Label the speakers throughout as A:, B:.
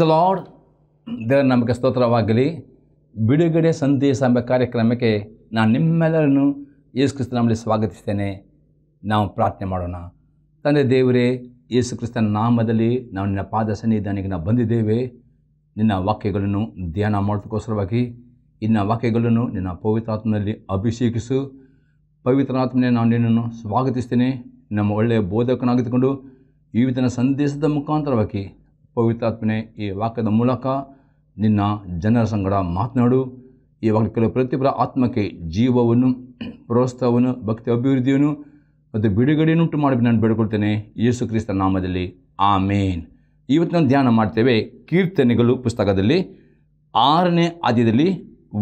A: the lord ದೇವರ ನಮಗೆ ಸ್ತೋತ್ರವಾಗಲಿ ಬಿಡುಗಡೆ ಸಂದೇಶ ಎಂಬ ಕಾರ್ಯಕ್ರಮಕ್ಕೆ ನಾನು ನಿಮ್ಮೆಲ್ಲರನ್ನು ಯೇಸು ಕ್ರಿಸ್ತನಲ್ಲಿ ಸ್ವಾಗತಿಸ್ತೇನೆ ನಾವು ಪ್ರಾರ್ಥನೆ ಮಾಡೋಣ ತಂದೆ ದೇವರೇ ಯೇಸು ಕ್ರಿಸ್ತನ ನಾಮದಲ್ಲಿ ನಾವು ನಿನ್ನ ಪಾದ ಸನ್ನಿಧಾನಿಗೆ ನಾವು ಬಂದಿದ್ದೇವೆ ನಿನ್ನ ವಾಕ್ಯಗಳನ್ನು ಧ್ಯಾನ ಮಾಡೋದಕ್ಕೋಸ್ಕರವಾಗಿ ಇನ್ನ ವಾಕ್ಯಗಳನ್ನು ನಿನ್ನ ಪವಿತ್ರಾತ್ಮನಲ್ಲಿ ಅಭಿಷೇಕಿಸು ಪವಿತ್ರಾತ್ಮನೇ ನಾನು ನಿನ್ನನ್ನು ಸ್ವಾಗತಿಸ್ತೇನೆ ನಮ್ಮ ಒಳ್ಳೆಯ ಬೋಧಕನಾಗಿದ್ದುಕೊಂಡು ಈ ವಿಧನ ಸಂದೇಶದ ಮುಖಾಂತರವಾಗಿ ಪವಿತ್ರಾತ್ಮನೆ ಈ ವಾಕ್ಯದ ಮೂಲಕ ನಿನ್ನ ಜನರ ಸಂಗಡ ಮಾತನಾಡು ಈ ಕೆಲವು ಪ್ರತಿಯೊಬ್ಬರ ಆತ್ಮಕ್ಕೆ ಜೀವವನ್ನು ಪ್ರೋತ್ಸಾಹವನ್ನು ಭಕ್ತಿ ಅಭಿವೃದ್ಧಿಯನ್ನು ಮತ್ತು ಬಿಡುಗಡೆಯನ್ನುಂಟು ಮಾಡಿ ನಾನು ಬೇಡ್ಕೊಳ್ತೇನೆ ಯೇಸು ಕ್ರಿಸ್ತ ನಾಮದಲ್ಲಿ ಆಮೇನ್ ಇವತ್ತು ನಾನು ಧ್ಯಾನ ಮಾಡ್ತೇವೆ ಕೀರ್ತನೆಗಳು ಪುಸ್ತಕದಲ್ಲಿ ಆರನೇ ಆದ್ಯದಲ್ಲಿ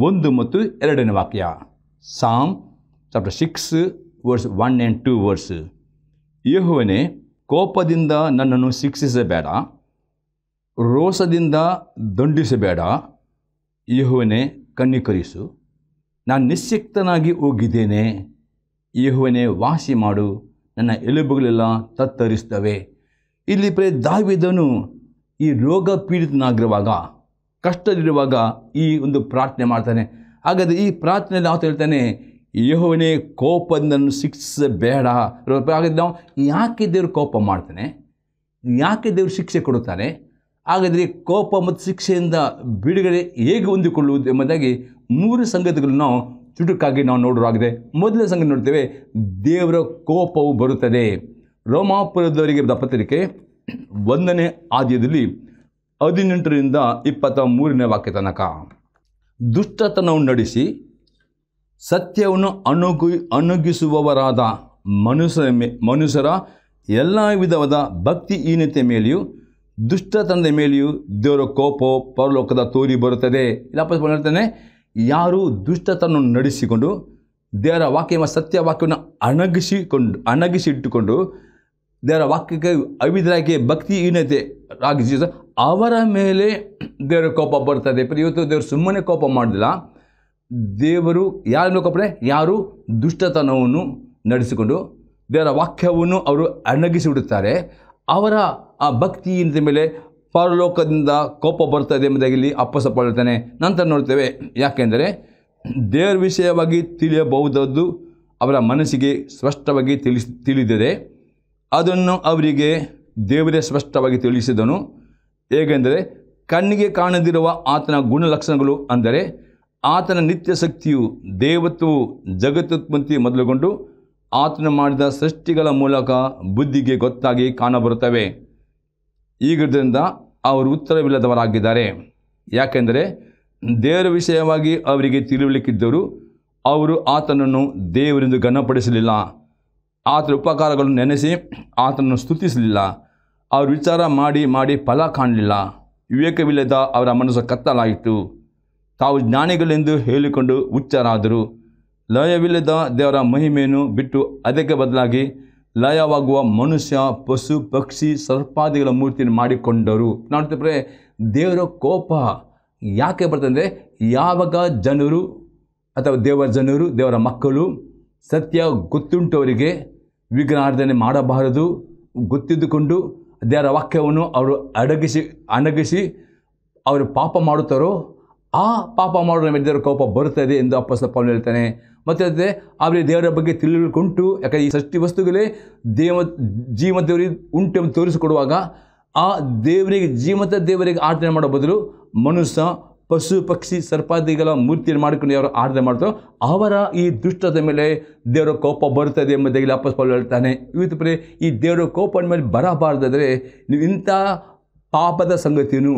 A: ಒಂದು ಮತ್ತು ಎರಡನೇ ವಾಕ್ಯ psalm chapter six verse one and two verse ಯಹುವನೇ ಕೋಪದಿಂದ ನನ್ನನ್ನು ಶಿಕ್ಷಿಸಬೇಡ ರೋಸದಿಂದ ದಂಡಿಸಬೇಡ ಯಹುವನೇ ಕಣ್ಣಿಕರಿಸು ನಾನು ನಿಶ್ಯಕ್ತನಾಗಿ ಹೋಗಿದ್ದೇನೆ ಯಹುವನೇ ವಾಸಿ ಮಾಡು ನನ್ನ ಎಲುಬುಗಳೆಲ್ಲ ತತ್ತರಿಸ್ತವೆ ಇಲ್ಲಿ ಪ್ರೇ ದಾವಿದನು ಈ ರೋಗ ಪೀಡಿತನಾಗಿರುವಾಗ ಕಷ್ಟದಲ್ಲಿರುವಾಗ ಈ ಒಂದು ಪ್ರಾರ್ಥನೆ ಮಾಡ್ತಾನೆ ಹಾಗಾದರೆ ಈ ಪ್ರಾರ್ಥನೆಯಲ್ಲಿ ಆತ ಹೇಳ್ತಾನೆ ಯಹೋವನೇ ಕೋಪದನ್ನು ಶಿಕ್ಷಿಸಬೇಡ ಹಾಗಾದ್ರೆ ನಾವು ಯಾಕೆ ದೇವರು ಕೋಪ ಮಾಡ್ತಾನೆ ಯಾಕೆ ದೇವರು ಶಿಕ್ಷೆ ಕೊಡುತ್ತಾನೆ ಹಾಗಾದರೆ ಕೋಪ ಮತ್ತು ಶಿಕ್ಷೆಯಿಂದ ಬಿಡುಗಡೆ ಹೇಗೆ ಹೊಂದಿಕೊಳ್ಳುವುದು ಎಂಬುದಾಗಿ ಮೂರು ಸಂಗತಿಗಳನ್ನು ಚುಟುಕಾಗಿ ನಾವು ನೋಡೋರಾಗಿದೆ ಮೊದಲನೇ ಸಂಗತಿ ನೋಡ್ತೇವೆ ದೇವರ ಕೋಪವು ಬರುತ್ತದೆ ರೋಮಾಪುರದವರಿಗೆ ಬಂದ ಪತ್ರಿಕೆ ಒಂದನೇ ಆದ್ಯದಲ್ಲಿ ಹದಿನೆಂಟರಿಂದ ಇಪ್ಪತ್ತ ಮೂರನೇ ವಾಕ್ಯ ತನಕ ದುಷ್ಟತನವನ್ನು ನಡೆಸಿ ಸತ್ಯವನ್ನು ಅಣುಗು ಅಣುಗಿಸುವವರಾದ ಮನುಷ್ಯರ ಮೇ ಮನುಷ್ಯರ ಎಲ್ಲ ವಿಧವಾದ ಭಕ್ತಿಹೀನತೆ ಮೇಲೆಯೂ ದುಷ್ಟತನದ ಮೇಲೆಯೂ ದೇವರ ಕೋಪ ಪರಲೋಕದ ತೋರಿ ಬರುತ್ತದೆ ಇಲ್ಲ ಹೇಳ್ತಾನೆ ಯಾರು ದುಷ್ಟತನ ನಡೆಸಿಕೊಂಡು ದೇವರ ವಾಕ್ಯ ಸತ್ಯ ವಾಕ್ಯವನ್ನು ಅಣಗಿಸಿಕೊಂಡು ಅಣಗಿಸಿಟ್ಟುಕೊಂಡು ದೇವರ ವಾಕ್ಯಕ್ಕೆ ಅವಿದ್ರಾಗಿ ಭಕ್ತಿ ಭಕ್ತಿಹೀನತೆ ರಾಗಿಸಿ ಅವರ ಮೇಲೆ ದೇವರ ಕೋಪ ಬರ್ತದೆ ಇವತ್ತು ದೇವರು ಸುಮ್ಮನೆ ಕೋಪ ಮಾಡಲಿಲ್ಲ ದೇವರು ಯಾರನ್ನು ಕೋಪಡೆ ಯಾರು ದುಷ್ಟತನವನ್ನು ನಡೆಸಿಕೊಂಡು ದೇವರ ವಾಕ್ಯವನ್ನು ಅವರು ಅಣಗಿಸಿಬಿಡುತ್ತಾರೆ ಅವರ ಆ ಭಕ್ತಿ ಮೇಲೆ ಪರಲೋಕದಿಂದ ಕೋಪ ಬರ್ತದೆ ಎಂಬುದಾಗಿ ಇಲ್ಲಿ ಅಪ್ಪಸಪ್ಪ ನಂತರ ನೋಡ್ತೇವೆ ಯಾಕೆಂದರೆ ದೇವರ ವಿಷಯವಾಗಿ ತಿಳಿಯಬಹುದದ್ದು ಅವರ ಮನಸ್ಸಿಗೆ ಸ್ಪಷ್ಟವಾಗಿ ತಿಳಿಸ್ ತಿಳಿದಿದೆ ಅದನ್ನು ಅವರಿಗೆ ದೇವರೇ ಸ್ಪಷ್ಟವಾಗಿ ತಿಳಿಸಿದನು ಹೇಗೆಂದರೆ ಕಣ್ಣಿಗೆ ಕಾಣದಿರುವ ಆತನ ಗುಣಲಕ್ಷಣಗಳು ಅಂದರೆ ಆತನ ನಿತ್ಯ ಶಕ್ತಿಯು ದೇವತ್ವವು ಜಗತ್ತುತ್ಪತ್ತಿ ಮೊದಲುಗೊಂಡು ಆತನ ಮಾಡಿದ ಸೃಷ್ಟಿಗಳ ಮೂಲಕ ಬುದ್ಧಿಗೆ ಗೊತ್ತಾಗಿ ಕಾಣಬರುತ್ತವೆ ಈಗಿದ್ದರಿಂದ ಅವರು ಉತ್ತರವಿಲ್ಲದವರಾಗಿದ್ದಾರೆ ಯಾಕೆಂದರೆ ದೇವರ ವಿಷಯವಾಗಿ ಅವರಿಗೆ ತಿಳುವಳಿಕಿದ್ದರು ಅವರು ಆತನನ್ನು ದೇವರೆಂದು ಗಣಪಡಿಸಲಿಲ್ಲ ಆತನ ಉಪಕಾರಗಳನ್ನು ನೆನೆಸಿ ಆತನನ್ನು ಸ್ತುತಿಸಲಿಲ್ಲ ಅವರು ವಿಚಾರ ಮಾಡಿ ಮಾಡಿ ಫಲ ಕಾಣಲಿಲ್ಲ ವಿವೇಕವಿಲ್ಲದ ಅವರ ಮನಸ್ಸು ಕತ್ತಲಾಯಿತು ತಾವು ಜ್ಞಾನಿಗಳೆಂದು ಹೇಳಿಕೊಂಡು ಉಚ್ಚರಾದರು ಲಯವಿಲ್ಲದ ದೇವರ ಮಹಿಮೆಯನ್ನು ಬಿಟ್ಟು ಅದಕ್ಕೆ ಬದಲಾಗಿ ಲಯವಾಗುವ ಮನುಷ್ಯ ಪಶು ಪಕ್ಷಿ ಸರ್ಪಾದಿಗಳ ಮೂರ್ತಿಯನ್ನು ಮಾಡಿಕೊಂಡರು ನೋಡ್ತಿದ್ರೆ ದೇವರ ಕೋಪ ಯಾಕೆ ಬರ್ತಂದರೆ ಯಾವಾಗ ಜನರು ಅಥವಾ ದೇವರ ಜನರು ದೇವರ ಮಕ್ಕಳು ಸತ್ಯ ಗೊತ್ತುಂಟವರಿಗೆ ವಿಗ್ರಹಾರ್ಧನೆ ಮಾಡಬಾರದು ಗೊತ್ತಿದ್ದುಕೊಂಡು ದೇವರ ವಾಕ್ಯವನ್ನು ಅವರು ಅಡಗಿಸಿ ಅಣಗಿಸಿ ಅವರು ಪಾಪ ಮಾಡುತ್ತಾರೋ ಆ ಪಾಪ ಮಾಡೋ ಮೇಲೆ ದೇವರ ಕೋಪ ಬರುತ್ತದೆ ಎಂದು ಅಪ್ಪಸ್ತಪ್ಪ ಹೇಳ್ತಾನೆ ಮತ್ತು ಅದೇ ಆಮೇಲೆ ದೇವರ ಬಗ್ಗೆ ತಿಳಿದುಕೊಂಡು ಯಾಕಂದರೆ ಈ ಸೃಷ್ಟಿ ವಸ್ತುಗಳೇ ದೇವ ಜೀವ ದೇವರಿಗೆ ಉಂಟು ಎಂದು ತೋರಿಸಿಕೊಡುವಾಗ ಆ ದೇವರಿಗೆ ಜೀವಂತ ದೇವರಿಗೆ ಆರಾಧನೆ ಮಾಡೋ ಬದಲು ಮನುಷ್ಯ ಪಶು ಪಕ್ಷಿ ಸರ್ಪಾದಿಗಳ ಮೂರ್ತಿಯನ್ನು ಮಾಡಿಕೊಂಡು ಯಾರು ಆರಾಧನೆ ಮಾಡ್ತಾರೋ ಅವರ ಈ ದುಷ್ಟದ ಮೇಲೆ ದೇವರ ಕೋಪ ಬರುತ್ತದೆ ಎಂಬುದಾಗಿ ಅಪ್ಪಸ್ ಪಾಲು ಹೇಳ್ತಾನೆ ಇವತ್ತು ಪ್ರೇ ಈ ದೇವರ ಕೋಪದ ಮೇಲೆ ಬರಬಾರ್ದಾದರೆ ನೀವು ಇಂಥ ಪಾಪದ ಸಂಗತಿಯನ್ನು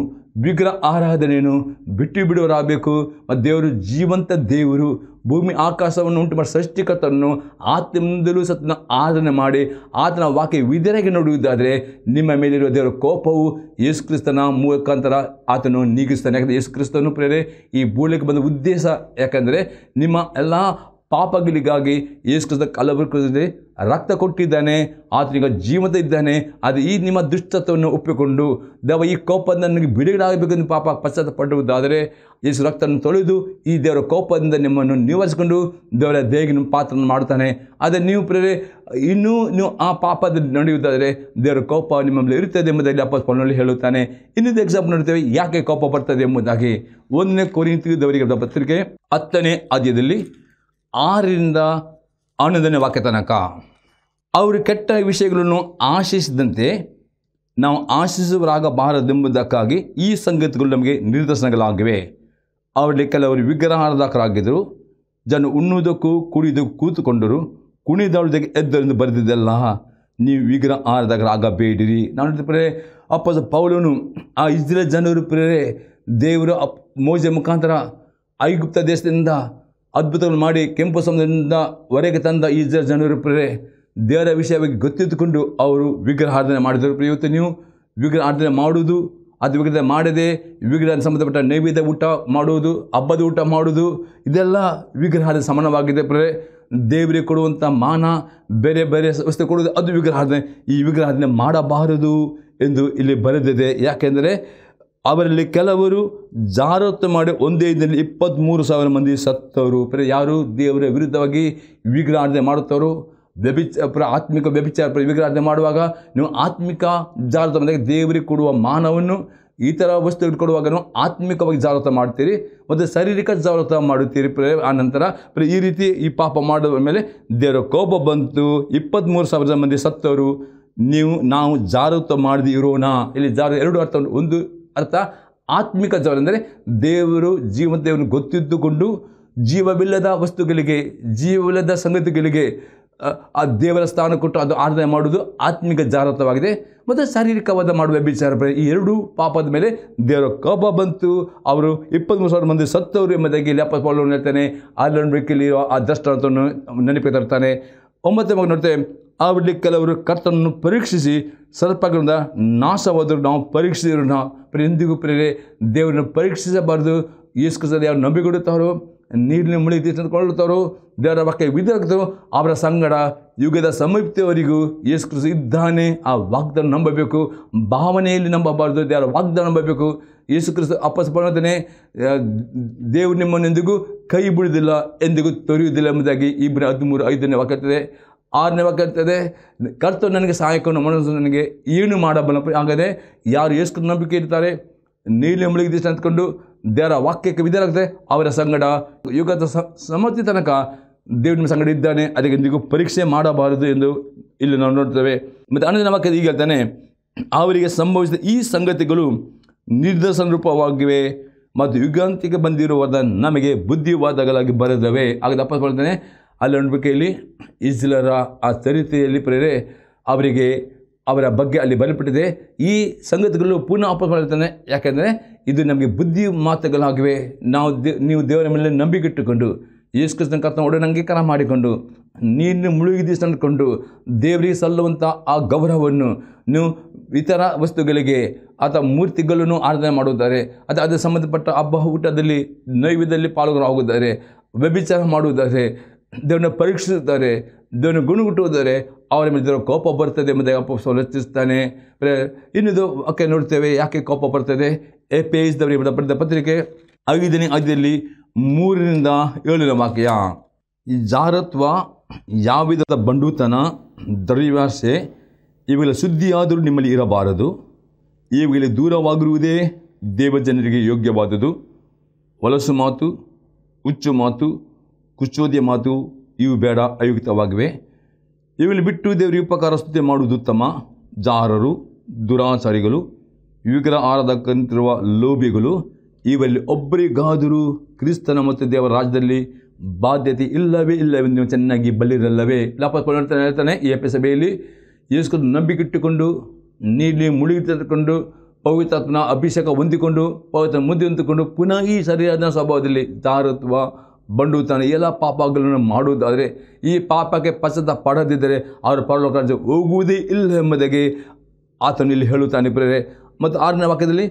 A: ವಿಗ್ರಹ ಆರಾಧನೆಯನ್ನು ಬಿಟ್ಟು ಬಿಡುವರಾಗಬೇಕು ಮತ್ತು ದೇವರು ಜೀವಂತ ದೇವರು ಭೂಮಿ ಆಕಾಶವನ್ನು ಉಂಟು ಮಾಡಿ ಸೃಷ್ಟಿಕರ್ತನನ್ನು ಆತನಿಂದಲೂ ಸತ್ನ ಆರಾಧನೆ ಮಾಡಿ ಆತನ ವಾಕ್ಯ ವಿಧರಾಗಿ ನೋಡುವುದಾದರೆ ನಿಮ್ಮ ಮೇಲಿರುವ ದೇವರ ಕೋಪವು ಕ್ರಿಸ್ತನ ಮುಖಾಂತರ ಆತನು ನೀಗಿಸ್ತಾನೆ ಯಾಕಂದರೆ ಕ್ರಿಸ್ತನು ಪ್ರೇರೆ ಈ ಭೂಮಿಗೆ ಬಂದ ಉದ್ದೇಶ ಯಾಕಂದರೆ ನಿಮ್ಮ ಎಲ್ಲ ಪಾಪಗಳಿಗಾಗಿ ಏಸು ಕ್ರಿಸ್ತ ಕಲಬುರದಲ್ಲಿ ರಕ್ತ ಕೊಟ್ಟಿದ್ದಾನೆ ಆತನಿಗೆ ಜೀವಂತ ಇದ್ದಾನೆ ಅದು ಈ ನಿಮ್ಮ ದುಷ್ಟತ್ವವನ್ನು ಒಪ್ಪಿಕೊಂಡು ದೇವ ಈ ಕೋಪದಿಂದ ನನಗೆ ಬಿಡುಗಡೆಯಾಗಬೇಕೆಂದು ಪಾಪ ಪಡುವುದಾದರೆ ಯೇಸು ರಕ್ತವನ್ನು ತೊಳೆದು ಈ ದೇವರ ಕೋಪದಿಂದ ನಿಮ್ಮನ್ನು ನಿವಾರಿಸಿಕೊಂಡು ದೇವರ ದೇಗಿ ನಿಮ್ಮ ಪಾತ್ರನ ಮಾಡ್ತಾನೆ ಆದರೆ ನೀವು ಪ್ರೇರೆ ಇನ್ನೂ ನೀವು ಆ ಪಾಪದಲ್ಲಿ ನಡೆಯುವುದಾದರೆ ದೇವರ ಕೋಪ ನಿಮ್ಮಲ್ಲಿ ಇರುತ್ತದೆ ಎಂಬುದಾಗಿ ಅಪ್ಪ ಹೇಳುತ್ತಾನೆ ಇನ್ನೊಂದು ಎಕ್ಸಾಂಪಲ್ ನೋಡ್ತೇವೆ ಯಾಕೆ ಕೋಪ ಬರ್ತದೆ ಎಂಬುದಾಗಿ ಒಂದನೇ ಕೋರಿ ದೇವರಿಗೆ ಪತ್ರಿಕೆ ಹತ್ತನೇ ಆದ್ಯದಲ್ಲಿ ಆರರಿಂದ ಹನ್ನೊಂದನೇ ವಾಕ್ಯ ತನಕ ಅವರು ಕೆಟ್ಟ ವಿಷಯಗಳನ್ನು ಆಶಿಸಿದಂತೆ ನಾವು ಆಶಿಸುವರಾಗಬಾರದೆಂಬುದಕ್ಕಾಗಿ ಈ ಸಂಗತಿಗಳು ನಮಗೆ ನಿರ್ದರ್ಶನಗಳಾಗಿವೆ ಅವರಲ್ಲಿ ಕೆಲವರು ವಿಗ್ರಹಾರಾಧಕರಾಗಿದ್ದರು ಜನ ಉಣ್ಣುವುದಕ್ಕೂ ಕುಡಿಯುವುದಕ್ಕೂ ಕೂತುಕೊಂಡರು ಕುಣಿದಾಡುವುದಕ್ಕೆ ಎದ್ದರಿಂದ ಬರೆದಿದ್ದೆಲ್ಲ ನೀವು ವಿಗ್ರಹ ಆರಾಧಕರಾಗಬೇಡಿರಿ ನಾನು ಪ್ರೇರೆ ಅಪ್ಪ ಪೌಲನು ಆ ಇಸ್ರೇಲ್ ಜನರು ಪ್ರೇರೆ ದೇವರು ಅಪ್ ಮೋಜೆ ಮುಖಾಂತರ ಐಗುಪ್ತ ದೇಶದಿಂದ ಅದ್ಭುತಗಳು ಮಾಡಿ ಕೆಂಪು ಸಮುದ್ರದಿಂದ ಹೊರಗೆ ತಂದ ಈ ಜನರು ಪ್ರೇರೆ ದೇವರ ವಿಷಯವಾಗಿ ಗೊತ್ತಿದ್ದುಕೊಂಡು ಅವರು ವಿಗ್ರಹ ಆರಾಧನೆ ಮಾಡಿದರು ಇವತ್ತು ನೀವು ವಿಗ್ರಹ ಆರಾಧನೆ ಮಾಡುವುದು ಅದು ವಿಗ್ರಹ ಮಾಡದೆ ವಿಗ್ರಹ ಸಂಬಂಧಪಟ್ಟ ನೈವೇದ್ಯ ಊಟ ಮಾಡುವುದು ಹಬ್ಬದ ಊಟ ಮಾಡುವುದು ಇದೆಲ್ಲ ವಿಗ್ರಹದ ಸಮಾನವಾಗಿದೆ ಪ್ರೇ ದೇವರಿಗೆ ಕೊಡುವಂಥ ಮಾನ ಬೇರೆ ಬೇರೆ ವ್ಯವಸ್ಥೆ ಕೊಡುವುದು ಅದು ವಿಗ್ರಹಾರ್ಧನೆ ಈ ವಿಗ್ರಹಾರ್ಧನೆ ಮಾಡಬಾರದು ಎಂದು ಇಲ್ಲಿ ಬರೆದಿದೆ ಯಾಕೆಂದರೆ ಅವರಲ್ಲಿ ಕೆಲವರು ಜಾರತ್ತು ಮಾಡಿ ಒಂದೇ ದಿನದಲ್ಲಿ ಇಪ್ಪತ್ತ್ಮೂರು ಸಾವಿರ ಮಂದಿ ಸತ್ತವರು ಪ್ರ ಯಾರು ದೇವರ ವಿರುದ್ಧವಾಗಿ ವಿಗ್ರಹಾರ್ಧನೆ ಮಾಡುತ್ತವರು ವ್ಯಭಿಚ ಪ್ರ ಆತ್ಮಿಕ ವ್ಯಭಿಚಾರ ಪ್ರ ವಿಗ್ರಹಾರ್ಧನೆ ಮಾಡುವಾಗ ನೀವು ಆತ್ಮಿಕ ಜಾರತ ಮಾಡಿದಾಗ ದೇವರಿಗೆ ಕೊಡುವ ಮಾನವನ್ನು ಈ ಥರ ವಸ್ತುಗಳು ಕೊಡುವಾಗ ನೀವು ಆತ್ಮಿಕವಾಗಿ ಜಾಗೃತ ಮಾಡ್ತೀರಿ ಮತ್ತು ಶಾರೀರಿಕ ಜಾಗೃತ ಮಾಡುತ್ತೀರಿ ಪ್ರೇ ಆ ನಂತರ ಪ್ರ ಈ ರೀತಿ ಈ ಪಾಪ ಮಾಡುವ ಮೇಲೆ ದೇವರ ಕೋಪ ಬಂತು ಇಪ್ಪತ್ತ್ಮೂರು ಸಾವಿರದ ಮಂದಿ ಸತ್ತವರು ನೀವು ನಾವು ಜಾಗೃತ ಮಾಡದೇ ಇರೋಣ ಇಲ್ಲಿ ಜಾರ ಎರಡು ಅರ್ಥ ಒಂದು ಅರ್ಥ ಆತ್ಮಿಕ ಜವಳ ಅಂದರೆ ದೇವರು ಜೀವ ಗೊತ್ತಿದ್ದುಕೊಂಡು ಜೀವವಿಲ್ಲದ ವಸ್ತುಗಳಿಗೆ ಜೀವವಿಲ್ಲದ ಸಂಗತಿಗಳಿಗೆ ಆ ದೇವರ ಸ್ಥಾನ ಕೊಟ್ಟು ಅದು ಆರಾಧನೆ ಮಾಡುವುದು ಆತ್ಮಿಕ ಜಾಗೃತವಾಗಿದೆ ಮತ್ತು ಶಾರೀರಿಕವಾದ ಮಾಡುವ ವಿಚಾರ ಈ ಎರಡೂ ಪಾಪದ ಮೇಲೆ ದೇವರ ಕೋಪ ಬಂತು ಅವರು ಇಪ್ಪತ್ತ್ಮೂರು ಸಾವಿರ ಮಂದಿ ಸತ್ತವರು ಎಂಬುದಾಗಿ ಲ್ಯಾಪ್ ಪಾಲವನ್ನು ಹೇಳ್ತಾನೆ ಆ ಲಂಡ್ರಿಕೆಯಲ್ಲಿರೋ ಆ ದೃಷ್ಟಾಂತವನ್ನು ನೆನಪಿಗೆ ತರ್ತಾನೆ ಒಂಬತ್ತನೇ ಮಗ ನೋಡ್ತೇವೆ ಆವಿಡಲಿ ಕೆಲವರು ಕರ್ತನನ್ನು ಪರೀಕ್ಷಿಸಿ ಸರ್ಪಗಳಿಂದ ನಾಶವಾದರೂ ನಾವು ಪರೀಕ್ಷಿಸಿದ್ರು ನಾವು ಎಂದಿಗೂ ಪ್ರೇರೆ ದೇವರನ್ನು ಪರೀಕ್ಷಿಸಬಾರ್ದು ಯೇಸುಕ್ರಿಸ್ತರು ಯಾರು ನಂಬಿಕೊಡುತ್ತವರು ನೀರಿನ ಮುಳಿ ತೀರ್ಸಿಕೊಳ್ಳುತ್ತವರು ದೇವರ ಬಗ್ಗೆ ವಿದರಕ್ತರು ಅವರ ಸಂಗಡ ಯುಗದ ಸಮೀಪ್ತಿಯವರಿಗೂ ಯೇಸು ಕೃಷಿ ಇದ್ದಾನೆ ಆ ವಾಗ್ದಾನ ನಂಬಬೇಕು ಭಾವನೆಯಲ್ಲಿ ನಂಬಬಾರದು ದೇವರ ವಾಗ್ದಾನ ನಂಬಬೇಕು ಯೇಸು ಕ್ರಿಸ್ತು ಅಪ್ಪಸ್ಪಣತನೇ ದೇವರು ನಿಮ್ಮನ್ನೆಂದಿಗೂ ಕೈ ಬಿಡುವುದಿಲ್ಲ ಎಂದಿಗೂ ತೊರೆಯುವುದಿಲ್ಲ ಎಂಬುದಾಗಿ ಇಬ್ಬರು ಹದಿಮೂರು ಐದನೇ ವಾಕ್ಯ ಆರನೇ ವಾಕ್ಯ ಇರ್ತದೆ ಕರ್ತವ್ಯ ನನಗೆ ಸಹಾಯಕವನ್ನು ಮನಸ್ಸು ನನಗೆ ಏನು ಮಾಡಬಲ್ಲ ಹಾಗಾದರೆ ಯಾರು ಯೇಸು ನಂಬಿಕೆ ಇರ್ತಾರೆ ನೀಲಿ ಮುಳುಗಿದ ಅಂದ್ಕೊಂಡು ದೇವರ ವಾಕ್ಯಕ್ಕೆ ವಿಧೇಯರಾಗುತ್ತೆ ಅವರ ಸಂಗಡ ಯುಗದ ಸಮತಿ ತನಕ ದೇವ್ರ ಸಂಗಡ ಇದ್ದಾನೆ ಅದಕ್ಕೆ ಎಂದಿಗೂ ಪರೀಕ್ಷೆ ಮಾಡಬಾರದು ಎಂದು ಇಲ್ಲಿ ನಾವು ನೋಡ್ತೇವೆ ಮತ್ತು ಅಣ್ಣನ ವಾಕ್ಯದ ಈಗ ಹೇಳ್ತಾನೆ ಅವರಿಗೆ ಸಂಭವಿಸಿದ ಈ ಸಂಗತಿಗಳು ನಿರ್ದರ್ಶನ ರೂಪವಾಗಿವೆ ಮತ್ತು ಯುಗಾಂತಿಗೆ ಬಂದಿರುವಾದ ನಮಗೆ ಬುದ್ಧಿವಾದಗಳಾಗಿ ಬರೆದವೆ ಆಗ ದಪ್ಪ ಅಲ್ಲಿ ನೋಡ್ಬೇಕು ಇಲ್ಲಿ ಇಸ್ಲರ ಆ ಚರಿತೆಯಲ್ಲಿ ಪ್ರೇರೆ ಅವರಿಗೆ ಅವರ ಬಗ್ಗೆ ಅಲ್ಲಿ ಬಲಪಟ್ಟಿದೆ ಈ ಸಂಗತಿಗಳು ಪುನಃ ವಾಪಸ್ ಯಾಕೆಂದರೆ ಇದು ನಮಗೆ ಬುದ್ಧಿ ಮಾತುಗಳಾಗಿವೆ ನಾವು ದೇ ನೀವು ದೇವರ ಮೇಲೆ ನಂಬಿಕೆಟ್ಟುಕೊಂಡು ಯೇಸು ಕೃಷ್ಣ ಕರ್ತನ ಒಡನೆ ಅಂಗೀಕಾರ ಮಾಡಿಕೊಂಡು ನೀನು ಮುಳುಗಿದಿಸ್ ಅಂದ್ಕೊಂಡು ದೇವರಿಗೆ ಸಲ್ಲುವಂಥ ಆ ಗೌರವವನ್ನು ನೀವು ಇತರ ವಸ್ತುಗಳಿಗೆ ಅಥವಾ ಮೂರ್ತಿಗಳನ್ನು ಆರಾಧನೆ ಮಾಡುತ್ತಾರೆ ಅಥವಾ ಅದಕ್ಕೆ ಸಂಬಂಧಪಟ್ಟ ಹಬ್ಬ ಊಟದಲ್ಲಿ ನೈವೇದ್ಯದಲ್ಲಿ ಹೋಗುತ್ತಾರೆ ವ್ಯಭಿಚಾರ ಮಾಡುವುದಾದರೆ ದೇವ್ರನ್ನ ಪರೀಕ್ಷಿಸುತ್ತಾರೆ ದೇವರನ್ನು ಗುಣಗುಟ್ಟುವುದರೆ ಅವರ ಮೇಲೆ ಕೋಪ ಬರ್ತದೆ ಮತ್ತು ಅಪ್ಪ ಸೋಲಚಿಸ್ತಾನೆ ಇನ್ನಿದು ಓಕೆ ನೋಡ್ತೇವೆ ಯಾಕೆ ಕೋಪ ಬರ್ತದೆ ಎ ಪೇಜ್ದವರಿಗೆ ಬರೆದ ಪತ್ರಿಕೆ ಐದನೇ ಅದಿಯಲ್ಲಿ ಮೂರರಿಂದ ಏಳನೇ ವಾಕ್ಯ ಜಾರತ್ವ ಯಾವ ವಿಧದ ಬಂಡೂತನ ದ್ರವ್ಯಾಸೆ ಇವುಗಳ ಸುದ್ದಿಯಾದರೂ ನಿಮ್ಮಲ್ಲಿ ಇರಬಾರದು ಇವುಗಳ ದೂರವಾಗಿರುವುದೇ ದೇವಜನರಿಗೆ ಯೋಗ್ಯವಾದುದು ಹೊಲಸು ಮಾತು ಹುಚ್ಚು ಮಾತು ಕುಚೋದಿಯ ಮಾತು ಇವು ಬೇಡ ಅಯುಕ್ತವಾಗಿವೆ ಇವಲ್ಲಿ ಬಿಟ್ಟು ದೇವರಿಗೆ ಉಪಕಾರ ಸ್ತುತಿ ಮಾಡುವುದು ಉತ್ತಮ ಜಾರರು ದುರಾಚಾರಿಗಳು ಯುವಕರ ಆರಾಧಕಂತಿರುವ ಲೋಭಿಗಳು ಇವರಲ್ಲಿ ಒಬ್ಬರಿಗಾದರೂ ಕ್ರಿಸ್ತನ ಮತ್ತು ದೇವರ ರಾಜ್ಯದಲ್ಲಿ ಬಾಧ್ಯತೆ ಇಲ್ಲವೇ ಇಲ್ಲವೆಂದು ಚೆನ್ನಾಗಿ ಬಲ್ಲಿರಲ್ಲವೇ ಲಾಪಸ್ಕೊಂಡು ಹೇಳ್ತಾನೆ ಈ ಎಪ್ಪೆ ಸಭೆಯಲ್ಲಿ ಯೇಸ್ಕೊಂಡು ನಂಬಿಕಿಟ್ಟುಕೊಂಡು ನೀಲಿ ಮುಳುಗಿ ತೆಗೆದುಕೊಂಡು ಪವಿತ್ರಾತ್ಮನ ಅಭಿಷೇಕ ಹೊಂದಿಕೊಂಡು ಪವಿತ್ರ ಮುಂದೆ ಹೊಂದಿಕೊಂಡು ಪುನಃ ಈ ಸರಿಯಾದ ಸ್ವಭಾವದಲ್ಲಿ ತಾರತ್ವ ಬಂಡು ತಾನು ಎಲ್ಲ ಪಾಪಗಳನ್ನು ಮಾಡುವುದಾದರೆ ಈ ಪಾಪಕ್ಕೆ ಪಶ್ಚಾತ್ತ ಪಡದಿದ್ದರೆ ಅವರು ಪರಲೋಕ ಹೋಗುವುದೇ ಇಲ್ಲ ಎಂಬುದಾಗಿ ಆತನು ಇಲ್ಲಿ ಹೇಳುತ್ತಾನೆ ಪ್ರೇರೆ ಮತ್ತು ಆರನೇ ವಾಕ್ಯದಲ್ಲಿ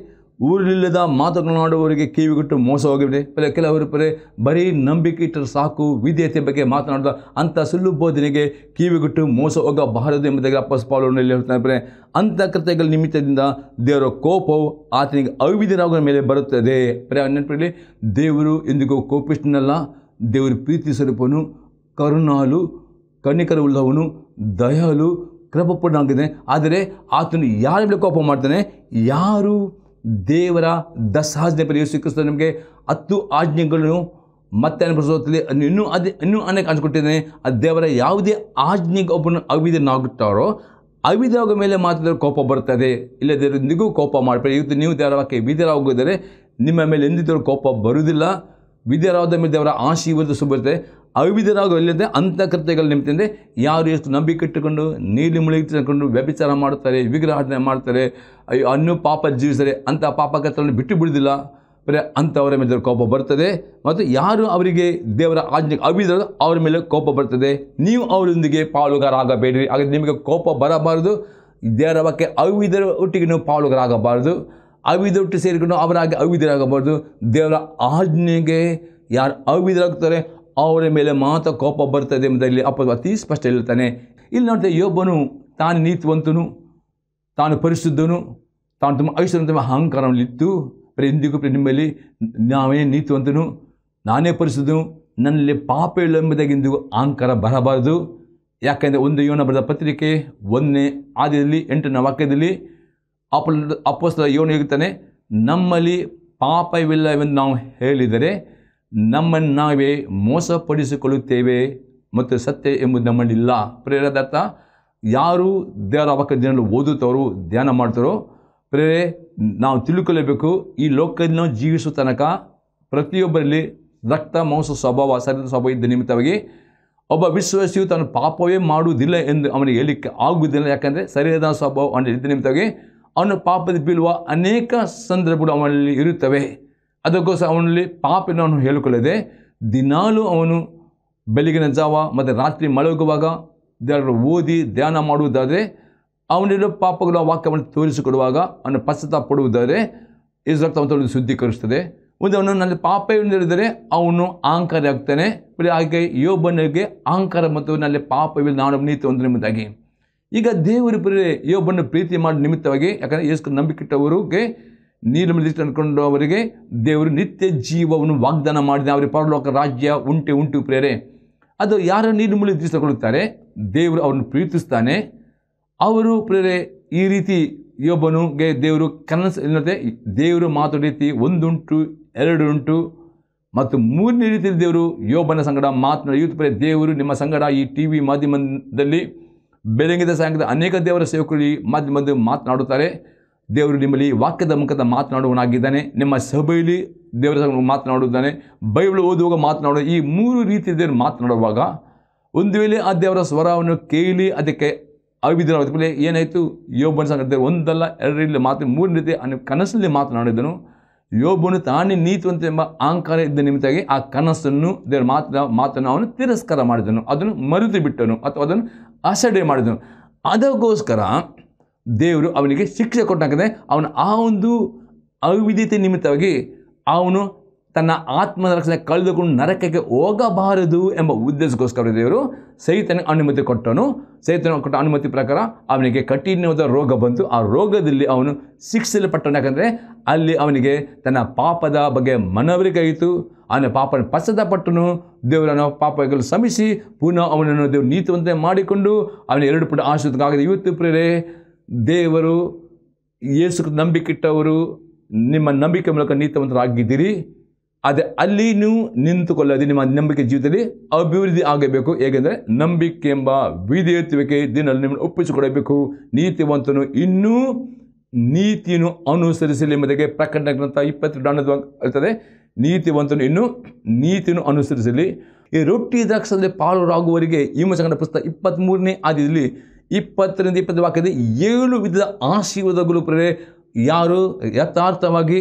A: ಊರಿಲ್ಲದ ಮಾತುಗಳನ್ನಾಡುವವರಿಗೆ ಕಿವಿಗಿಟ್ಟು ಮೋಸ ಹೋಗಿದೆ ಕೆಲವರು ಪರೆ ಬರೀ ನಂಬಿಕೆ ಇಟ್ಟರೆ ಸಾಕು ವಿಧೇಯತೆ ಬಗ್ಗೆ ಮಾತನಾಡಿದ ಅಂಥ ಸುಳ್ಳು ಬೋಧನೆಗೆ ಕಿವಿಗಿಟ್ಟು ಮೋಸ ಹೋಗಬಾರದು ಎಂಬುದಾಗಿ ಹೇಳ್ತಾನೆ ಹೇಳ್ತಾರೆ ಅಂಥ ಕೃತ್ಯಗಳ ನಿಮಿತ್ತದಿಂದ ದೇವರ ಕೋಪವು ಆತನಿಗೆ ಅವಿಧನಾಗುವ ಮೇಲೆ ಬರುತ್ತದೆ ಪರೇ ನೆನಪಿಡಲಿ ದೇವರು ಎಂದಿಗೂ ಕೋಪಿಷ್ಟನಲ್ಲ ದೇವರು ಪ್ರೀತಿ ಸ್ವರೂಪನು ಕರುಣಾಲು ಉಳ್ಳವನು ದಯಾಲು ಕೃಪಪೂರ್ಣ ಆಗಿದೆ ಆದರೆ ಆತನು ಯಾರ ಮೇಲೆ ಕೋಪ ಮಾಡ್ತಾನೆ ಯಾರು ದೇವರ ದಸಾಜನೆ ಪರಿ ಯೇಸು ನಿಮಗೆ ಹತ್ತು ಆಜ್ಞೆಗಳನ್ನು ಮತ್ತೆ ಅನುಭವಿಸೋದಲ್ಲಿ ಇನ್ನೂ ಅದೇ ಇನ್ನೂ ಅನೇಕ ಅನ್ಸ್ಕೊಟ್ಟಿದ್ದೇನೆ ಆ ದೇವರ ಯಾವುದೇ ಆಜ್ಞೆಗೆ ಒಬ್ಬನು ಅವಿದನಾಗುತ್ತಾರೋ ಅವಿದಾಗ ಮೇಲೆ ಮಾತ್ರ ಕೋಪ ಬರ್ತದೆ ಇಲ್ಲದೇ ಕೋಪ ಮಾಡ್ಬೇಡಿ ಇವತ್ತು ನೀವು ದೇವರ ವಾಕ್ಯ ವಿದ್ಯರಾಗಿದ್ದರೆ ನಿಮ್ಮ ಮೇಲೆ ಎಂದಿದ್ದರೂ ಕೋಪ ಬರುವುದಿಲ್ಲ ವಿದ್ಯರಾದ ಮೇಲೆ ದೇವರ ಆಶೀರ್ವಾದ ಸುಬ್ಬರುತ್ತೆ ಅಂಥ ಅಂತಃಕೃತ್ಯಗಳ ನಿಮಿತ್ತಂದೆ ಯಾರು ಎಷ್ಟು ನಂಬಿಕೆ ಇಟ್ಟುಕೊಂಡು ನೀಲಿ ಮುಳಿ ತಿಳ್ಕೊಂಡು ವ್ಯಭಿಚಾರ ಮಾಡ್ತಾರೆ ವಿಗ್ರಹಾಟನೆ ಮಾಡ್ತಾರೆ ಅಯ್ಯೋ ಅನ್ನು ಪಾಪ ಜೀವಿಸ್ತಾರೆ ಅಂಥ ಪಾಪಕರ್ತರನ್ನು ಬಿಟ್ಟು ಬಿಡುವುದಿಲ್ಲ ಬರೀ ಅಂಥವರ ಮೇಲೆ ಕೋಪ ಬರ್ತದೆ ಮತ್ತು ಯಾರು ಅವರಿಗೆ ದೇವರ ಆಜ್ಞೆ ಅವಿದ ಅವರ ಮೇಲೆ ಕೋಪ ಬರ್ತದೆ ನೀವು ಅವರೊಂದಿಗೆ ಪಾಲುಗಾರಾಗಬೇಡಿ ಹಾಗೆ ನಿಮಗೆ ಕೋಪ ಬರಬಾರದು ದೇವರ ಬಗ್ಗೆ ಅವಿದರ ಒಟ್ಟಿಗೆ ನೀವು ಪಾಲುಗಾರಾಗಬಾರದು ಅವಿದೊಟ್ಟು ಸೇರಿಕೊಂಡು ಅವರಾಗಿ ಅವಿದರಾಗಬಾರ್ದು ದೇವರ ಆಜ್ಞೆಗೆ ಯಾರು ಅವಿದರಾಗ್ತಾರೆ ಅವರ ಮೇಲೆ ಮಾತ್ರ ಕೋಪ ಬರ್ತದೆ ಎಂಬುದರಲ್ಲಿ ಅಪ್ಪ ಅತಿ ಸ್ಪಷ್ಟ ಹೇಳ್ತಾನೆ ಇಲ್ಲಿ ನೋಡ್ತಾ ಯೋಬನು ತಾನು ನೀತಿವಂತನು ತಾನು ಪರಿಶುದ್ಧನು ತಾನು ತುಂಬ ಐಶ್ವರ್ಯ ತುಂಬ ಅಹಂಕಾರವಲ್ಲಿತ್ತು ಎಂದಿಗೂ ನಿಮ್ಮಲ್ಲಿ ನಾವೇ ನೀತಿವಂತನು ನಾನೇ ಪರಿಶುದ್ಧನು ನನ್ನಲ್ಲಿ ಪಾಪ ಇಲ್ಲ ಇಂದಿಗೂ ಅಹಂಕಾರ ಬರಬಾರದು ಯಾಕೆಂದರೆ ಒಂದು ಯೋನ ಬರೆದ ಪತ್ರಿಕೆ ಒಂದನೇ ಆದಿಯಲ್ಲಿ ಎಂಟನೇ ವಾಕ್ಯದಲ್ಲಿ ಅಪ್ಪಸ್ತ ಯೋನ ಹೇಗುತ್ತಾನೆ ನಮ್ಮಲ್ಲಿ ಪಾಪವಿಲ್ಲವೆಂದು ನಾವು ಹೇಳಿದರೆ ನಮ್ಮನ್ನು ನಾವೇ ಮೋಸಪಡಿಸಿಕೊಳ್ಳುತ್ತೇವೆ ಮತ್ತು ಸತ್ಯ ಎಂಬುದು ನಮ್ಮಲ್ಲಿಲ್ಲ ಪ್ರೇರದತ್ತ ಯಾರು ದೇವರ ಅವಕ ಜನರು ಧ್ಯಾನ ಮಾಡ್ತಾರೋ ಪ್ರೇರೆ ನಾವು ತಿಳ್ಕೊಳ್ಳಬೇಕು ಈ ಲೋಕದಿಂದ ಜೀವಿಸುವ ತನಕ ಪ್ರತಿಯೊಬ್ಬರಲ್ಲಿ ರಕ್ತ ಮಾಂಸ ಸ್ವಭಾವ ಸರಿದ ಸ್ವಭಾವ ಇದ್ದ ನಿಮಿತ್ತವಾಗಿ ಒಬ್ಬ ವಿಶ್ವಾಸಿಯು ತನ್ನ ಪಾಪವೇ ಮಾಡುವುದಿಲ್ಲ ಎಂದು ಅವನಿಗೆ ಹೇಳಲಿಕ್ಕೆ ಆಗುವುದಿಲ್ಲ ಯಾಕಂದರೆ ಸರಿಯಾದ ಸ್ವಭಾವ ಅಂದರೆ ಇದ್ದ ನಿಮಿತ್ತವಾಗಿ ಅವನು ಪಾಪದ ಬೀಳುವ ಅನೇಕ ಸಂದರ್ಭಗಳು ಅವನಲ್ಲಿ ಇರುತ್ತವೆ ಅದಕ್ಕೋಸ್ಕರ ಅವನಲ್ಲಿ ಪಾಪ ಅವನು ಹೇಳಿಕೊಳ್ಳದೆ ದಿನಾಲೂ ಅವನು ಬೆಳಗಿನ ಜಾವ ಮತ್ತು ರಾತ್ರಿ ಮಲಗುವಾಗ ದೇವರು ಓದಿ ಧ್ಯಾನ ಮಾಡುವುದಾದರೆ ಅವನಿರೋ ಪಾಪಗಳ ವಾಕ್ಯವನ್ನು ತೋರಿಸಿಕೊಡುವಾಗ ಅವನು ಪಶ್ಚಾತ್ತ ಪಡುವುದಾದರೆ ಇಸ್ರಾಕ್ ತಮ್ಮ ಶುದ್ಧೀಕರಿಸ್ತದೆ ಮುಂದೆ ಅವನು ನನ್ನ ಪಾಪ ಹೇಳಿದರೆ ಅವನು ಅಹಂಕಾರ ಆಗ್ತಾನೆ ಬರೀ ಹಾಗೆ ಯೋಬನಿಗೆ ಅಹಂಕಾರ ಮತ್ತು ಪಾಪ ಪಾಪವಿಲ್ಲ ನಾನು ನೀತಿ ಒಂದು ನಿಮಿತ್ತಾಗಿ ಈಗ ದೇವರ ಯೋಬನ್ನು ಪ್ರೀತಿ ಮಾಡೋ ನಿಮಿತ್ತವಾಗಿ ಯಾಕಂದರೆ ನಂಬಿಕೆ ಇಟ್ಟವರಿಗೆ ನೀರು ನಿಲ್ಲಿಸಿ ಅಂದ್ಕೊಂಡು ಅವರಿಗೆ ದೇವರು ನಿತ್ಯ ಜೀವವನ್ನು ವಾಗ್ದಾನ ಮಾಡಿದ ಅವರಿಗೆ ಪರಲೋಕ ರಾಜ್ಯ ಉಂಟೆ ಉಂಟು ಪ್ರೇರೆ ಅದು ಯಾರ ನೀರು ಮುಳುಗಿ ತಗೊಳ್ಳುತ್ತಾರೆ ದೇವರು ಅವರನ್ನು ಪ್ರೀತಿಸ್ತಾನೆ ಅವರು ಪ್ರೇರೆ ಈ ರೀತಿ ಯೋಬನಿಗೆ ದೇವರು ಕನಸು ಇಲ್ಲದೆ ದೇವರು ಮಾತು ರೀತಿ ಒಂದುಂಟು ಎರಡು ಉಂಟು ಮತ್ತು ಮೂರನೇ ರೀತಿಯಲ್ಲಿ ದೇವರು ಯೋಬನ ಸಂಗಡ ಮಾತನಾಡಿ ಯೂತ್ ಪ್ರೇ ದೇವರು ನಿಮ್ಮ ಸಂಗಡ ಈ ಟಿ ವಿ ಮಾಧ್ಯಮದಲ್ಲಿ ಬೆಳಗಿದ ಸಾಯಂಕಾಲ ಅನೇಕ ದೇವರ ಸೇವಕರು ಈ ಮಾಧ್ಯಮದ ಮಾತನಾಡುತ್ತಾರೆ ದೇವರು ನಿಮ್ಮಲ್ಲಿ ವಾಕ್ಯದ ಮುಖದ ಮಾತನಾಡುವನಾಗಿದ್ದಾನೆ ನಿಮ್ಮ ಸಭೆಯಲ್ಲಿ ದೇವರ ಮಾತನಾಡುತ್ತಾನೆ ಬೈಬಲ್ ಓದುವಾಗ ಮಾತನಾಡುವ ಈ ಮೂರು ರೀತಿಯ ದೇವರು ಮಾತನಾಡುವಾಗ ಒಂದು ವೇಳೆ ಆ ದೇವರ ಸ್ವರವನ್ನು ಕೇಳಿ ಅದಕ್ಕೆ ಅವಿದ್ರಾದ ಮೇಲೆ ಏನಾಯಿತು ಯೋಬನ ಸಂಗತಿ ಒಂದಲ್ಲ ಎರಡರಲ್ಲಿ ಮಾತು ಮೂರು ರೀತಿ ಅನ್ನ ಕನಸಲ್ಲಿ ಮಾತನಾಡಿದನು ಯೋಬನು ತಾನೇ ನೀತುವಂತೆ ಎಂಬ ಅಹಂಕಾರ ಇದ್ದ ನಿಮಿತ್ತಾಗಿ ಆ ಕನಸನ್ನು ದೇವರ ಮಾತಿನ ಮಾತನ್ನು ಅವನು ತಿರಸ್ಕಾರ ಮಾಡಿದನು ಅದನ್ನು ಮರೆತು ಬಿಟ್ಟನು ಅಥವಾ ಅದನ್ನು ಅಸಡೆ ಮಾಡಿದನು ಅದಕ್ಕೋಸ್ಕರ ದೇವರು ಅವನಿಗೆ ಶಿಕ್ಷೆ ಕೊಟ್ಟಂಗೆ ಅವನು ಆ ಒಂದು ಅವಿಧ್ಯತೆ ನಿಮಿತ್ತವಾಗಿ ಅವನು ತನ್ನ ಆತ್ಮದ ರಕ್ಷಣೆ ಕಳೆದುಕೊಂಡು ನರಕಕ್ಕೆ ಹೋಗಬಾರದು ಎಂಬ ಉದ್ದೇಶಕ್ಕೋಸ್ಕರ ದೇವರು ಸೈತನಿಗೆ ಅನುಮತಿ ಕೊಟ್ಟನು ಸೈತನ ಕೊಟ್ಟ ಅನುಮತಿ ಪ್ರಕಾರ ಅವನಿಗೆ ಕಠಿಣವಾದ ರೋಗ ಬಂತು ಆ ರೋಗದಲ್ಲಿ ಅವನು ಶಿಕ್ಷಿಸಲ್ಪಟ್ಟನು ಯಾಕಂದರೆ ಅಲ್ಲಿ ಅವನಿಗೆ ತನ್ನ ಪಾಪದ ಬಗ್ಗೆ ಆಯಿತು ಅವನ ಪಾಪನ ಪಟ್ಟನು ದೇವರನ್ನು ಪಾಪಗಳು ಶ್ರಮಿಸಿ ಪುನಃ ಅವನನ್ನು ದೇವರು ನೀತಿವಂತೆ ಮಾಡಿಕೊಂಡು ಅವನಿಗೆ ಎರಡು ಪುಟ ಆಶ್ರಿತಕ್ಕಾಗದೆ ಇವತ್ತು ಪ್ರೇರೆ ದೇವರು ನಂಬಿಕೆ ಇಟ್ಟವರು ನಿಮ್ಮ ನಂಬಿಕೆ ಮೂಲಕ ನೀತವಂತರಾಗಿದ್ದೀರಿ ಅದೇ ಅಲ್ಲಿ ನೀವು ನಿಂತುಕೊಳ್ಳದೆ ನಿಮ್ಮ ನಂಬಿಕೆ ಜೀವಿತದಲ್ಲಿ ಅಭಿವೃದ್ಧಿ ಆಗಬೇಕು ಏಕೆಂದರೆ ನಂಬಿಕೆ ಎಂಬ ವಿಧೇಯತ್ವಕ್ಕೆ ದಿನಲ್ಲಿ ನಿಮ್ಮನ್ನು ಒಪ್ಪಿಸಿಕೊಡಬೇಕು ನೀತಿವಂತನು ಇನ್ನೂ ನೀತಿಯನ್ನು ಅನುಸರಿಸಲಿ ಎಂಬುದಕ್ಕೆ ಪ್ರಕಟಣೆ ಗ್ರಂಥ ಇಪ್ಪತ್ತು ಅನ್ನೋದು ಇರ್ತದೆ ನೀತಿವಂತನು ಇನ್ನೂ ನೀತಿಯನ್ನು ಅನುಸರಿಸಲಿ ಈ ರೊಟ್ಟಿ ದ್ರಾಕ್ಷದಲ್ಲಿ ಪಾಲುರಾಗುವವರಿಗೆ ಈ ಮಸಗಂಡ ಪುಸ್ತಕ ಇಪ್ಪತ್ತ್ಮೂರನೇ ಆದಿಯಲ್ಲಿ ಇಪ್ಪತ್ತರಿಂದ ಇಪ್ಪತ್ತು ವಾಕ್ಯದ ಏಳು ವಿಧದ ಆಶೀರ್ವಾದಗಳು ಪ್ರೇರೆ ಯಾರು ಯಥಾರ್ಥವಾಗಿ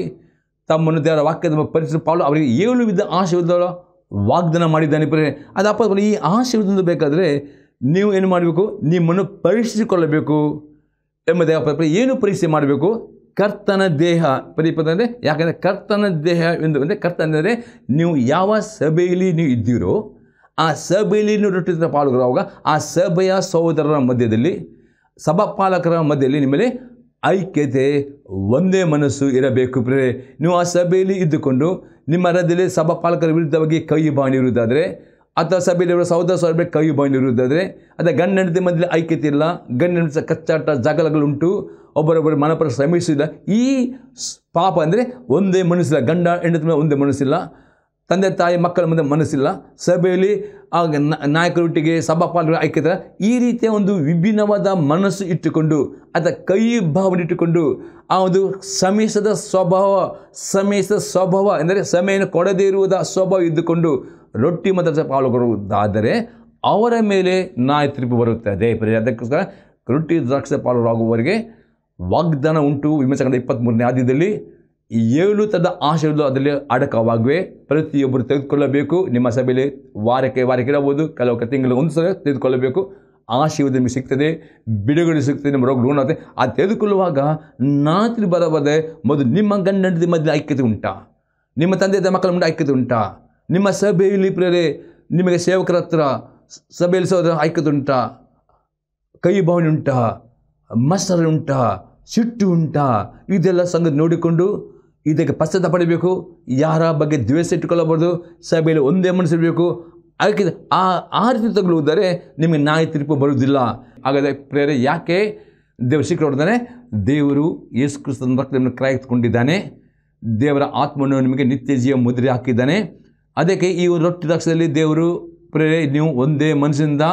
A: ತಮ್ಮನ್ನು ದೇವರ ವಾಕ್ಯದ ಪರಿಚಯ ಪಾಲು ಅವರಿಗೆ ಏಳು ವಿಧ ಆಶೀರ್ವಾದ ವಾಗ್ದಾನ ಮಾಡಿದ್ದಾನೆ ಅದು ಅದಪ್ಪ ಈ ಆಶೀರ್ವಾದ ಬೇಕಾದರೆ ನೀವು ಏನು ಮಾಡಬೇಕು ನಿಮ್ಮನ್ನು ಪರೀಕ್ಷಿಸಿಕೊಳ್ಳಬೇಕು ಎಂಬುದೇ ಅಪ್ಪ ಏನು ಪರೀಕ್ಷೆ ಮಾಡಬೇಕು ಕರ್ತನ ದೇಹ ಅಂದರೆ ಯಾಕಂದರೆ ಕರ್ತನ ದೇಹ ಎಂದು ಅಂದರೆ ಕರ್ತನ ಅಂದರೆ ನೀವು ಯಾವ ಸಭೆಯಲ್ಲಿ ನೀವು ಇದ್ದೀರೋ ಆ ಸಭೆಯಲ್ಲಿ ಪಾಲುಕರು ಪಾಲ್ಗೊಳ್ಳುವಾಗ ಆ ಸಭೆಯ ಸಹೋದರರ ಮಧ್ಯದಲ್ಲಿ ಸಭಾಪಾಲಕರ ಮಧ್ಯದಲ್ಲಿ ನಿಮ್ಮಲ್ಲಿ ಐಕ್ಯತೆ ಒಂದೇ ಮನಸ್ಸು ಇರಬೇಕು ಪ್ರೇ ನೀವು ಆ ಸಭೆಯಲ್ಲಿ ಇದ್ದುಕೊಂಡು ನಿಮ್ಮ ರಾಜ್ಯದಲ್ಲಿ ಸಭಾಪಾಲಕರ ವಿರುದ್ಧವಾಗಿ ಕೈ ಇರುವುದಾದರೆ ಅಥವಾ ಸಭೆಯಲ್ಲಿ ಸಹೋದರ ಸೌಲಭ್ಯ ಕೈ ಇರುವುದಾದರೆ ಅಥವಾ ಗಂಡನತೆ ಮಧ್ಯದಲ್ಲಿ ಐಕ್ಯತೆ ಇಲ್ಲ ಗಂಡನ ಕಚ್ಚಾಟ ಜಗಳಗಳುಂಟು ಒಬ್ಬರೊಬ್ಬರು ಮನಪರ ಶ್ರಮಿಸಿಲ್ಲ ಈ ಪಾಪ ಅಂದರೆ ಒಂದೇ ಮನಸ್ಸಿಲ್ಲ ಗಂಡ ಹೆಂಡತಿ ಒಂದೇ ಮನಸ್ಸಿಲ್ಲ ತಂದೆ ತಾಯಿ ಮಕ್ಕಳ ಮುಂದೆ ಮನಸ್ಸಿಲ್ಲ ಸಭೆಯಲ್ಲಿ ಆಗ ನಾಯಕರೊಟ್ಟಿಗೆ ಸಭಾಪಾಲರು ಐಕ್ಯದ ಈ ರೀತಿಯ ಒಂದು ವಿಭಿನ್ನವಾದ ಮನಸ್ಸು ಇಟ್ಟುಕೊಂಡು ಅದರ ಕೈ ಭಾವನೆ ಇಟ್ಟುಕೊಂಡು ಆ ಒಂದು ಸಮೇಶದ ಸ್ವಭಾವ ಸಮೇಶದ ಸ್ವಭಾವ ಎಂದರೆ ಸಮಯನ ಕೊಡದೇ ಇರುವುದ ಸ್ವಭಾವ ಇದ್ದುಕೊಂಡು ರೊಟ್ಟಿ ಮದರಸ ಪಾಲ್ಗೊಳ್ಳುವುದಾದರೆ ಅವರ ಮೇಲೆ ನಾಯ ತೀರ್ಪು ಬರುತ್ತದೆ ಅದಕ್ಕೋಸ್ಕರ ರೊಟ್ಟಿ ದ್ರಾಕ್ಷ ಪಾಲುರಾಗುವವರಿಗೆ ವಾಗ್ದಾನ ಉಂಟು ವಿಮರ್ಶೆ ಇಪ್ಪತ್ತ್ ಇಪ್ಪತ್ತ್ಮೂರನೇ ಆದ್ಯದಲ್ಲಿ ಏಳು ತರದ ಆಶಯಗಳು ಅದರಲ್ಲಿ ಅಡಕವಾಗಿವೆ ಪ್ರತಿಯೊಬ್ಬರು ತೆಗೆದುಕೊಳ್ಳಬೇಕು ನಿಮ್ಮ ಸಭೆಯಲ್ಲಿ ವಾರಕ್ಕೆ ವಾರಕ್ಕೆ ಇರಬಹುದು ಕೆಲವು ತಿಂಗಳು ಒಂದು ಸಲ ತೆಗೆದುಕೊಳ್ಳಬೇಕು ಆಶೀರ್ವಾದ ನಿಮಗೆ ಸಿಗ್ತದೆ ಬಿಡುಗಡೆ ಸಿಗ್ತದೆ ನಿಮ್ಮ ರೋಗ ಋಣ ಆ ತೆಗೆದುಕೊಳ್ಳುವಾಗ ನಾತ್ರಿ ಬರಬಾರದೆ ಮೊದಲು ನಿಮ್ಮ ಗಂಡದ ಮಧ್ಯೆ ಐಕ್ಯತೆ ಉಂಟ ನಿಮ್ಮ ತಂದೆ ಮಕ್ಕಳ ಮುಂದೆ ಐಕ್ಯತೆ ಉಂಟ ನಿಮ್ಮ ಸಭೆಯಲ್ಲಿ ಪ್ರೇರೆ ನಿಮಗೆ ಸೇವಕರ ಹತ್ರ ಸಭೆಯಲ್ಲಿ ಸೋದರ ಐಕ್ಯತೆ ಉಂಟ ಕೈ ಭಾವನೆ ಉಂಟ ಮಸರು ಉಂಟ ಸಿಟ್ಟು ಉಂಟ ಇದೆಲ್ಲ ಸಂಗತಿ ನೋಡಿಕೊಂಡು ಇದಕ್ಕೆ ಪಶ್ಚಾತ್ತ ಪಡಿಬೇಕು ಯಾರ ಬಗ್ಗೆ ದ್ವೇಷ ಇಟ್ಟುಕೊಳ್ಳಬಾರ್ದು ಸಭೆಯಲ್ಲಿ ಒಂದೇ ಮನಸ್ಸಿರಬೇಕು ಅದಕ್ಕೆ ಆ ಆ ರೀತಿ ತಗಲುವುದರೆ ನಿಮಗೆ ನಾಯಿ ತೀರ್ಪು ಬರುವುದಿಲ್ಲ ಹಾಗಾದರೆ ಪ್ರೇರೆ ಯಾಕೆ ದೇವರು ಶಿಖರ ಹೊಡೆದಾನೆ ದೇವರು ಯೇಸು ಕ್ರಿಸ್ತನ ರಕ್ತವನ್ನು ಕ್ರಾಯಿಸ್ಕೊಂಡಿದ್ದಾನೆ ದೇವರ ಆತ್ಮವನ್ನು ನಿಮಗೆ ನಿತ್ಯ ಜೀವ ಮುದ್ರೆ ಹಾಕಿದ್ದಾನೆ ಅದಕ್ಕೆ ಈ ರೊಟ್ಟಿ ದಕ್ಷದಲ್ಲಿ ದೇವರು ಪ್ರೇರೆ ನೀವು ಒಂದೇ ಮನಸ್ಸಿಂದ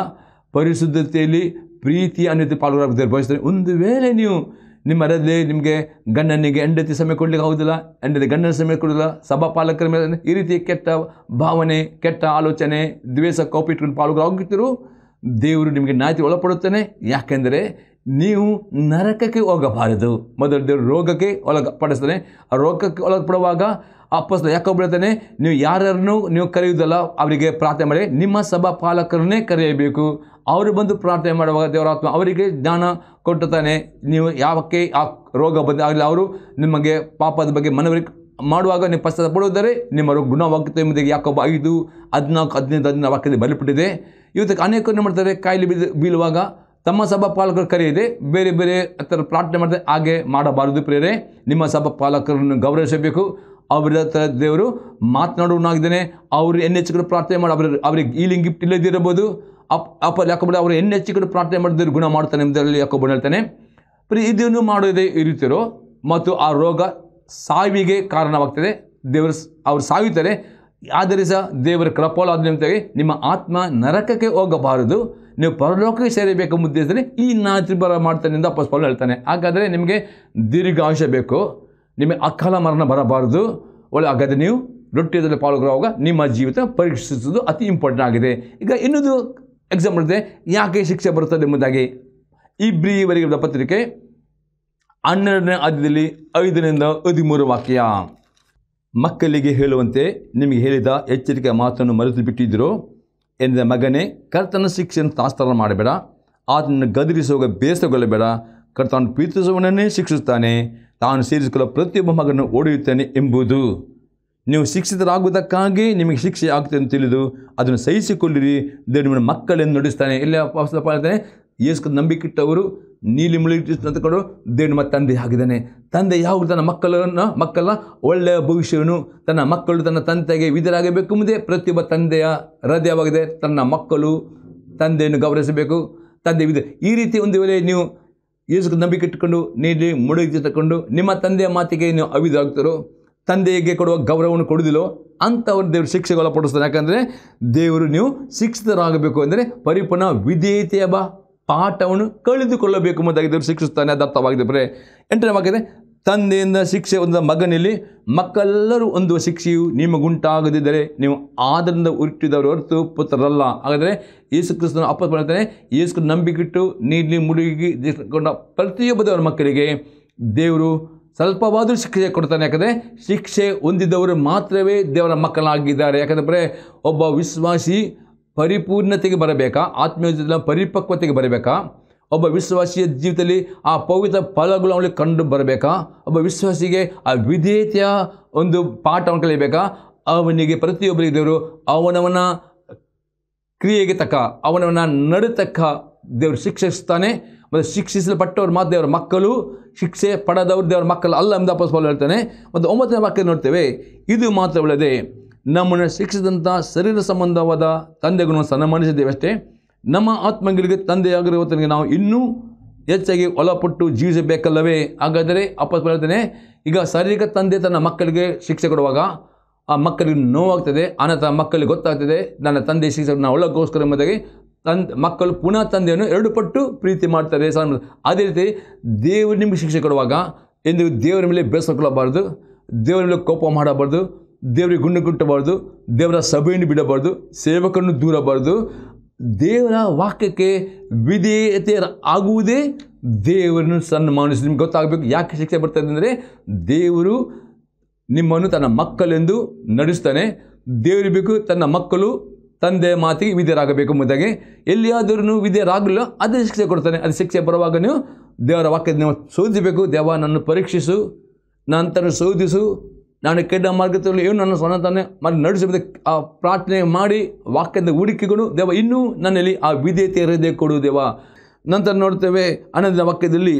A: ಪರಿಶುದ್ಧತೆಯಲ್ಲಿ ಪ್ರೀತಿ ಅನ್ನೋದು ಪಾಲ್ಗೊಳ್ಳಬೇಕು ಬಯಸ್ತಾರೆ ಒಂದು ವೇಳೆ ನೀವು ನಿಮ್ಮ ಮನೆಯಲ್ಲಿ ನಿಮಗೆ ಗಂಡನಿಗೆ ಹೆಂಡತಿ ಸಮಯ ಕೊಡಲಿಕ್ಕೆ ಆಗೋದಿಲ್ಲ ಹೆಂಡತಿ ಗಂಡನ ಸಮಯ ಸಭಾ ಸಭಾಪಾಲಕರ ಮೇಲೆ ಈ ರೀತಿ ಕೆಟ್ಟ ಭಾವನೆ ಕೆಟ್ಟ ಆಲೋಚನೆ ದ್ವೇಷ ಕೌಪಿಟ್ಕೊಂಡು ಪಾಲುಗಳಾಗುತ್ತಿರು ದೇವರು ನಿಮಗೆ ನಾಯಿತಿ ಒಳಪಡುತ್ತಾನೆ ಯಾಕೆಂದರೆ ನೀವು ನರಕಕ್ಕೆ ಹೋಗಬಾರದು ಮೊದಲು ದೇವರು ರೋಗಕ್ಕೆ ಒಳಪಡಿಸ್ತಾನೆ ಆ ರೋಗಕ್ಕೆ ಒಳಪಡುವಾಗ ಅಪ್ಪಸ್ತ ಯಾಕೆ ಬಿಡ್ತಾನೆ ನೀವು ಯಾರನ್ನು ನೀವು ಕರೆಯುವುದಲ್ಲ ಅವರಿಗೆ ಪ್ರಾರ್ಥನೆ ಮಾಡಿ ನಿಮ್ಮ ಸಭಾ ಪಾಲಕರನ್ನೇ ಕರೆಯಬೇಕು ಅವರು ಬಂದು ಪ್ರಾರ್ಥನೆ ಮಾಡುವಾಗ ದೇವರಾತ್ಮ ಅವರಿಗೆ ಜ್ಞಾನ ತಾನೆ ನೀವು ಯಾವಕ್ಕೆ ಆ ರೋಗ ಬಂದ ಆಗಲಿ ಅವರು ನಿಮಗೆ ಪಾಪದ ಬಗ್ಗೆ ಮನವರಿಕೆ ಮಾಡುವಾಗ ನೀವು ಪಶ್ಚಾತ್ತ ಪಡುವುದರೆ ನಿಮ್ಮ ರೋಗ ಗುಣವಾಗುತ್ತೆ ಎಂಬುದಾಗಿ ಯಾಕೊಬ್ಬ ಐದು ಹದಿನಾಲ್ಕು ಹದಿನೈದು ಹದಿನೈದು ವಾಕ್ಯದಲ್ಲಿ ಬಲಿಪಟ್ಟಿದೆ ಇವತ್ತಕ್ಕೆ ಅನೇಕರು ಮಾಡ್ತಾರೆ ಕಾಯಿಲೆ ಬೀದ ಬೀಳುವಾಗ ತಮ್ಮ ಸಭಾ ಪಾಲಕರು ಕರೆಯಿದೆ ಬೇರೆ ಬೇರೆ ಥರ ಪ್ರಾರ್ಥನೆ ಮಾಡಿದ್ರೆ ಹಾಗೆ ಮಾಡಬಾರದು ಪ್ರೇರೇ ನಿಮ್ಮ ಸಭಾ ಪಾಲಕರನ್ನು ಗೌರವಿಸಬೇಕು ಅವರ ಥರ ದೇವರು ಮಾತನಾಡುವಾಗಿದ್ದೇನೆ ಅವರು ಎನ್ ಹೆಚ್ಚು ಪ್ರಾರ್ಥನೆ ಮಾಡಿ ಅವರಿಗೆ ಈಲಿಂಗ್ ಗಿಫ್ಟ್ ಇಲ್ಲದಿರಬಹುದು ಅಪ್ ಅಪ್ಪ ಯಾಕೊಬ್ಬ ಅವರು ಎಣ್ಣೆ ಹೆಚ್ಚಿಕೊಂಡು ಪ್ರಾರ್ಥನೆ ಮಾಡಿದ್ರೆ ಗುಣ ಮಾಡ್ತಾನೆ ಎಂಬುದರಲ್ಲಿ ಯಾಕೊಬ್ಬ ಹೇಳ್ತಾನೆ ಪ್ರೀ ಇದನ್ನು ಮಾಡೋದೇ ಇರುತ್ತೀರೋ ಮತ್ತು ಆ ರೋಗ ಸಾವಿಗೆ ಕಾರಣವಾಗ್ತದೆ ದೇವರ ಅವರು ಸಾಯುತ್ತಾರೆ ಆದರೆ ಸಹ ದೇವರ ಕ್ರಪೋಲಾದ ನಿಮ್ಮ ಆತ್ಮ ನರಕಕ್ಕೆ ಹೋಗಬಾರದು ನೀವು ಪರಲೋಕಕ್ಕೆ ಸೇರಬೇಕು ಉದ್ದೇಶದಲ್ಲಿ ಈ ಬರ ಮಾಡ್ತಾನೆ ಎಂದು ಅಪ್ಪಸ್ಪಾಲ್ ಹೇಳ್ತಾನೆ ಹಾಗಾದರೆ ನಿಮಗೆ ದೀರ್ಘಾಂಶ ಬೇಕು ನಿಮಗೆ ಅಕಾಲ ಮರಣ ಬರಬಾರದು ಒಳ್ಳೆ ಹಾಗಾದರೆ ನೀವು ರೊಟ್ಟಿಯಲ್ಲಿ ಪಾಲ್ಗೊಳ್ಳುವಾಗ ನಿಮ್ಮ ಜೀವಿತ ಪರೀಕ್ಷಿಸುವುದು ಅತಿ ಇಂಪಾರ್ಟೆಂಟ್ ಆಗಿದೆ ಈಗ ಇನ್ನೊಂದು ಎಕ್ಸಾಮ್ ಇದೆ ಯಾಕೆ ಶಿಕ್ಷೆ ಬರುತ್ತದೆ ಎಂಬುದಾಗಿ ಇಬ್ರಿವರೆಗೆ ಪತ್ರಿಕೆ ಹನ್ನೆರಡನೇ ಆದ್ಯದಲ್ಲಿ ಐದರಿಂದ ಹದಿಮೂರು ವಾಕ್ಯ ಮಕ್ಕಳಿಗೆ ಹೇಳುವಂತೆ ನಿಮಗೆ ಹೇಳಿದ ಎಚ್ಚರಿಕೆಯ ಮಾತನ್ನು ಮರೆತು ಬಿಟ್ಟಿದ್ದರು ಎಂದ ಮಗನೇ ಕರ್ತನ ಶಿಕ್ಷೆಯನ್ನು ತಾಸ್ತಾರ ಮಾಡಬೇಡ ಆತನನ್ನು ಗದರಿಸುವಾಗ ಬೇಸಗೊಳ್ಳಬೇಡ ಕರ್ತನ ಪ್ರೀತಿಸುವವನನ್ನೇ ಶಿಕ್ಷಿಸುತ್ತಾನೆ ತಾನು ಸೇರಿಸಿಕೊಳ್ಳೋ ಪ್ರತಿಯೊಬ್ಬ ಮಗನನ್ನು ಓಡಿಯುತ್ತಾನೆ ಎಂಬುದು ನೀವು ಶಿಕ್ಷಿತರಾಗುವುದಕ್ಕಾಗಿ ನಿಮಗೆ ಶಿಕ್ಷೆ ಆಗ್ತದೆ ಅಂತ ತಿಳಿದು ಅದನ್ನು ಸಹಿಸಿಕೊಳ್ಳಿರಿ ದೇವರು ನಿಮ್ಮ ಮಕ್ಕಳನ್ನು ನಡೆಸ್ತಾನೆ ಎಲ್ಲ ಹೇಳ್ತಾನೆ ನಂಬಿಕೆ ನಂಬಿಕಿಟ್ಟವರು ನೀಲಿ ಮುಳುಗಿಟ್ಟುಕೊಂಡು ದೇವ್ರ ನಿಮ್ಮ ತಂದೆ ಆಗಿದ್ದಾನೆ ತಂದೆ ಯಾವಾಗ ತನ್ನ ಮಕ್ಕಳನ್ನು ಮಕ್ಕಳ ಒಳ್ಳೆಯ ಭವಿಷ್ಯವನ್ನು ತನ್ನ ಮಕ್ಕಳು ತನ್ನ ತಂದೆಗೆ ವಿಧರಾಗಬೇಕು ಮುಂದೆ ಪ್ರತಿಯೊಬ್ಬ ತಂದೆಯ ಹೃದಯವಾಗಿದೆ ತನ್ನ ಮಕ್ಕಳು ತಂದೆಯನ್ನು ಗೌರವಿಸಬೇಕು ತಂದೆ ವಿಧ ಈ ರೀತಿ ಒಂದು ವೇಳೆ ನೀವು ಯೇಸು ನಂಬಿಕೆ ಇಟ್ಟುಕೊಂಡು ನೀಲಿ ಮುಳುಗಿ ತಕೊಂಡು ನಿಮ್ಮ ತಂದೆಯ ಮಾತಿಗೆ ನೀವು ಅವಿಧಾಗ್ತಾರೋ ತಂದೆಗೆ ಕೊಡುವ ಗೌರವವನ್ನು ಕೊಡೋದಿಲ್ಲೋ ಅಂಥವ್ರು ದೇವರು ಶಿಕ್ಷೆಗೆ ಒಳಪಡಿಸ್ತಾರೆ ಯಾಕಂದರೆ ದೇವರು ನೀವು ಶಿಕ್ಷಿತರಾಗಬೇಕು ಅಂದರೆ ಪರಿಪೂರ್ಣ ವಿಧೇಯತೆಯ ಬ ಪಾಠವನ್ನು ಕಳೆದುಕೊಳ್ಳಬೇಕು ಎಂಬುದಾಗಿ ದೇವರು ಶಿಕ್ಷಿಸ್ತಾನೆ ಅದು ಅರ್ಥವಾಗಿದೆ ಬರೇ ಎಂಟನೇ ಆಗಿದೆ ತಂದೆಯಿಂದ ಶಿಕ್ಷೆ ಒಂದು ಮಗನಲ್ಲಿ ಮಕ್ಕಳೆಲ್ಲರೂ ಒಂದು ಶಿಕ್ಷೆಯು ನಿಮಗುಂಟಾಗದಿದ್ದರೆ ನೀವು ಆದರಿಂದ ಹುಟ್ಟಿದವರು ಹೊರತು ಪುತ್ರರಲ್ಲ ಹಾಗಾದರೆ ಯೇಸು ಕ್ರಿಸ್ತನ ಅಪ್ಪ ಮಾಡ್ತಾನೆ ಯೇಸು ನಂಬಿಕಿಟ್ಟು ನೀಡಿ ಮುಡುಗಿ ಕೊಂಡ ದೇವರ ಮಕ್ಕಳಿಗೆ ದೇವರು ಸ್ವಲ್ಪವಾದರೂ ಶಿಕ್ಷೆ ಕೊಡ್ತಾನೆ ಯಾಕಂದರೆ ಶಿಕ್ಷೆ ಹೊಂದಿದವರು ಮಾತ್ರವೇ ದೇವರ ಮಕ್ಕಳಾಗಿದ್ದಾರೆ ಯಾಕಂದರೆ ಒಬ್ಬ ವಿಶ್ವಾಸಿ ಪರಿಪೂರ್ಣತೆಗೆ ಬರಬೇಕಾ ಆತ್ಮೀಯ ಪರಿಪಕ್ವತೆಗೆ ಬರಬೇಕಾ ಒಬ್ಬ ವಿಶ್ವಾಸಿಯ ಜೀವಿತದಲ್ಲಿ ಆ ಪವಿತ್ರ ಫಲಗಳು ಅವಳಿಗೆ ಕಂಡು ಬರಬೇಕಾ ಒಬ್ಬ ವಿಶ್ವಾಸಿಗೆ ಆ ವಿಧೇಯತೆಯ ಒಂದು ಪಾಠ ಅವನು ಕಲಿಬೇಕಾ ಅವನಿಗೆ ಪ್ರತಿಯೊಬ್ಬರಿಗೆ ದೇವರು ಅವನವನ ಕ್ರಿಯೆಗೆ ತಕ್ಕ ಅವನವನ ನಡೆತಕ್ಕ ದೇವರು ಶಿಕ್ಷಿಸ್ತಾನೆ ಮತ್ತು ಶಿಕ್ಷಿಸಲ್ಪಟ್ಟವ್ರ ಮಾತ್ರ ದೇವರ ಮಕ್ಕಳು ಶಿಕ್ಷೆ ಪಡೆದವ್ರು ದೇವರ ಮಕ್ಕಳು ಅಲ್ಲ ಎಂದು ಪಾಲು ಹೇಳ್ತಾನೆ ಮತ್ತು ಒಂಬತ್ತನೇ ವಾಕ್ಯ ನೋಡ್ತೇವೆ ಇದು ಮಾತ್ರವಲ್ಲದೆ ನಮ್ಮನ್ನು ಶಿಕ್ಷಿಸಿದಂಥ ಶರೀರ ಸಂಬಂಧವಾದ ತಂದೆಗೂ ಸನ್ಮಾನಿಸಿದ್ದೇವೆ ಅಷ್ಟೇ ನಮ್ಮ ಆತ್ಮಗಳಿಗೆ ತನಗೆ ನಾವು ಇನ್ನೂ ಹೆಚ್ಚಾಗಿ ಒಳಪಟ್ಟು ಜೀವಿಸಬೇಕಲ್ಲವೇ ಹಾಗಾದರೆ ಅಪ್ಪಸ್ ಹೇಳ್ತಾನೆ ಈಗ ಶಾರೀರಿಕ ತಂದೆ ತನ್ನ ಮಕ್ಕಳಿಗೆ ಶಿಕ್ಷೆ ಕೊಡುವಾಗ ಆ ಮಕ್ಕಳಿಗೆ ನೋವಾಗ್ತದೆ ಅನಂತರ ಮಕ್ಕಳಿಗೆ ಗೊತ್ತಾಗ್ತದೆ ನನ್ನ ತಂದೆ ಶಿಕ್ಷೆ ನಾನು ಒಳಗೋಸ್ಕರ ಎಂಬುದಾಗಿ ತಂದೆ ಮಕ್ಕಳು ಪುನಃ ತಂದೆಯನ್ನು ಎರಡು ಪಟ್ಟು ಪ್ರೀತಿ ಮಾಡ್ತಾರೆ ಸಹ ಅದೇ ರೀತಿ ದೇವರು ನಿಮಗೆ ಶಿಕ್ಷೆ ಕೊಡುವಾಗ ಎಂದು ದೇವರ ಮೇಲೆ ಬೇಸರಕೊಳ್ಳಬಾರ್ದು ದೇವರ ಮೇಲೆ ಕೋಪ ಮಾಡಬಾರ್ದು ದೇವರಿಗೆ ಗುಂಡು ಗುಂಟಬಾರ್ದು ದೇವರ ಸಭೆಯನ್ನು ಬಿಡಬಾರ್ದು ಸೇವಕರನ್ನು ದೂರಬಾರ್ದು ದೇವರ ವಾಕ್ಯಕ್ಕೆ ವಿಧೇಯತೆ ಆಗುವುದೇ ದೇವರನ್ನು ಸನ್ಮಾನಿಸಿ ನಿಮ್ಗೆ ಗೊತ್ತಾಗಬೇಕು ಯಾಕೆ ಶಿಕ್ಷೆ ಬರ್ತದೆ ಅಂದರೆ ದೇವರು ನಿಮ್ಮನ್ನು ತನ್ನ ಮಕ್ಕಳೆಂದು ನಡೆಸ್ತಾನೆ ದೇವರು ಬೇಕು ತನ್ನ ಮಕ್ಕಳು ತಂದೆ ಮಾತಿಗೆ ವಿಧಿಯರಾಗಬೇಕು ಮುದ್ದಾಗೆ ಎಲ್ಲಿಯಾದರೂ ನೀವು ಅದೇ ಶಿಕ್ಷೆ ಕೊಡ್ತಾನೆ ಅದು ಶಿಕ್ಷೆ ಬರುವಾಗ ನೀವು ದೇವರ ವಾಕ್ಯದ ನೀವು ಶೋಧಿಸಬೇಕು ದೇವ ನನ್ನನ್ನು ಪರೀಕ್ಷಿಸು ನಂತರ ಶೋಧಿಸು ನಾನು ಕೆಟ್ಟ ಮಾರ್ಗದಲ್ಲಿ ಏನು ನನ್ನ ಸನಾತನ ಮಾಡಿ ನಡೆಸಬೇಕು ಆ ಪ್ರಾರ್ಥನೆ ಮಾಡಿ ವಾಕ್ಯದ ಹೂಡಿಕೆಗಳು ದೇವ ಇನ್ನೂ ನನ್ನಲ್ಲಿ ಆ ವಿಧೇಯತೆ ಇರದೆ ಕೊಡು ದೇವ ನಂತರ ನೋಡ್ತೇವೆ ಅನ್ನದ ವಾಕ್ಯದಲ್ಲಿ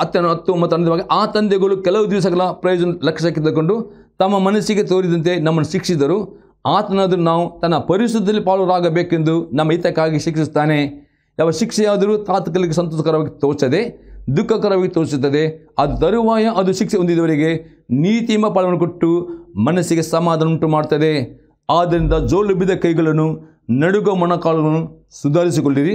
A: ಹತ್ತನ ಹತ್ತು ಮತ್ತು ವಾಕ್ಯ ಆ ತಂದೆಗಳು ಕೆಲವು ದಿವಸಗಳ ಪ್ರಯೋಜನ ಲಕ್ಷಕ್ಕೆ ತಗೊಂಡು ತಮ್ಮ ಮನಸ್ಸಿಗೆ ತೋರಿದಂತೆ ನಮ್ಮನ್ನು ಶಿಕ್ಷಿಸಿದರು ಆತನಾದರೂ ನಾವು ತನ್ನ ಪರಿಶುದ್ಧದಲ್ಲಿ ಪಾಲುರಾಗಬೇಕೆಂದು ನಮ್ಮ ಹಿತಕ್ಕಾಗಿ ಶಿಕ್ಷಿಸುತ್ತಾನೆ ಯಾವ ಶಿಕ್ಷೆಯಾದರೂ ತಾತ್ಕಾಲಿಕ ಸಂತೋಷಕರವಾಗಿ ತೋಚದೆ ದುಃಖಕರವಾಗಿ ತೋರಿಸುತ್ತದೆ ಅದು ತರುವಾಯ ಅದು ಶಿಕ್ಷೆ ಹೊಂದಿದವರಿಗೆ ನೀತಿ ಎಂಬ ಫಲವನ್ನು ಕೊಟ್ಟು ಮನಸ್ಸಿಗೆ ಸಮಾಧಾನ ಉಂಟು ಮಾಡ್ತದೆ ಆದ್ದರಿಂದ ಜೋಲು ಬಿದ್ದ ಕೈಗಳನ್ನು ನಡುಗ ಮೊಣಕಾಲುಗಳನ್ನು ಸುಧಾರಿಸಿಕೊಳ್ಳಿರಿ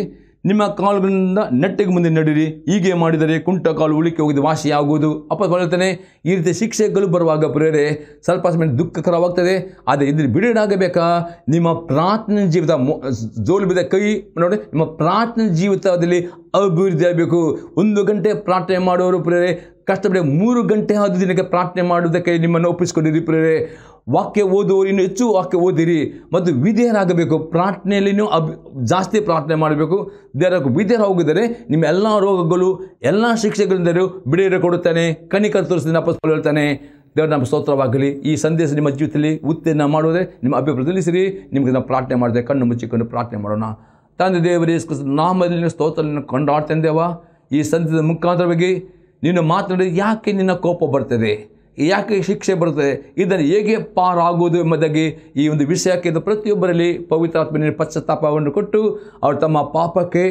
A: ನಿಮ್ಮ ಕಾಲುಗಳಿಂದ ನೆಟ್ಟಿಗೆ ಮುಂದೆ ನಡೆಯಿರಿ ಹೀಗೆ ಮಾಡಿದರೆ ಕುಂಟ ಕಾಲು ಉಳಿಕೆ ಹೋಗಿದ್ದು ವಾಸಿಯಾಗುವುದು ಅಪ್ಪ ಬರುತ್ತಾನೆ ಈ ರೀತಿ ಶಿಕ್ಷೆಗಳು ಬರುವಾಗ ಪ್ರೇರೆ ಸ್ವಲ್ಪ ಸಮಯ ದುಃಖಕರವಾಗ್ತದೆ ಆದರೆ ಇದ್ರ ಬಿಡುಗಡಾಗಬೇಕಾ ನಿಮ್ಮ ಪ್ರಾರ್ಥನೆ ಜೀವಿತ ಜೋಲು ಬಿದ್ದ ಕೈ ನೋಡಿ ನಿಮ್ಮ ಪ್ರಾರ್ಥನೆ ಜೀವಿತದಲ್ಲಿ ಅಭಿವೃದ್ಧಿ ಆಗಬೇಕು ಒಂದು ಗಂಟೆ ಪ್ರಾರ್ಥನೆ ಮಾಡುವವರು ಪ್ರೇರೆ ಕಷ್ಟಪಡೆ ಮೂರು ಗಂಟೆ ಆದ ದಿನಕ್ಕೆ ಪ್ರಾರ್ಥನೆ ಮಾಡುವುದಕ್ಕೆ ನಿಮ್ಮನ್ನು ಒಪ್ಪಿಸಿಕೊಂಡಿರಿ ಪ್ರೇರೆ ವಾಕ್ಯ ಓದುವವರು ಇನ್ನೂ ಹೆಚ್ಚು ವಾಕ್ಯ ಓದಿರಿ ಮತ್ತು ವಿಧೇಯರಾಗಬೇಕು ಪ್ರಾರ್ಥನೆಯಲ್ಲಿನೂ ಅಬ್ ಜಾಸ್ತಿ ಪ್ರಾರ್ಥನೆ ಮಾಡಬೇಕು ದೇವರ ವಿಧೇಯರ ಹೋಗಿದರೆ ನಿಮ್ಮ ಎಲ್ಲ ರೋಗಗಳು ಎಲ್ಲ ಶಿಕ್ಷೆಗಳಿಂದಲೂ ಬಿಡುಗಡೆ ಕೊಡುತ್ತಾನೆ ಕಣಿಕ ತೋರಿಸಿದ ಹೇಳ್ತಾನೆ ದೇವರ ನಮ್ಮ ಸ್ತೋತ್ರವಾಗಲಿ ಈ ಸಂದೇಶ ನಿಮ್ಮ ಜೀವಿತದಲ್ಲಿ ಉತ್ತೀರ್ಣ ಮಾಡುವುದೇ ನಿಮ್ಮ ಅಭಿಪ್ರಾಯ ತಿಳಿಸಿರಿ ನಿಮಗೆ ನಾವು ಪ್ರಾರ್ಥನೆ ಮಾಡಿದೆ ಕಣ್ಣು ಮುಚ್ಚಿಕೊಂಡು ಪ್ರಾರ್ಥನೆ ಮಾಡೋಣ ತಂದೆ ದೇವರೇ ನಾಮದಲ್ಲಿ ಸ್ತೋತ್ರವನ್ನು ಕೊಂಡಾಡ್ತೇನೆ ದೇವ ಈ ಸಂದೇಶದ ಮುಖಾಂತರವಾಗಿ ನಿನ್ನ ಮಾತನಾಡಿ ಯಾಕೆ ನಿನ್ನ ಕೋಪ ಬರ್ತದೆ ಯಾಕೆ ಶಿಕ್ಷೆ ಬರುತ್ತದೆ ಇದನ್ನು ಹೇಗೆ ಪಾರಾಗುವುದು ಎಂಬುದಾಗಿ ಈ ಒಂದು ವಿಷಯಕ್ಕೆ ಇದು ಪ್ರತಿಯೊಬ್ಬರಲ್ಲಿ ಪವಿತ್ರಾತ್ಮನ ಪಶ್ಚಾತ್ತಾಪವನ್ನು ಕೊಟ್ಟು ಅವರು ತಮ್ಮ ಪಾಪಕ್ಕೆ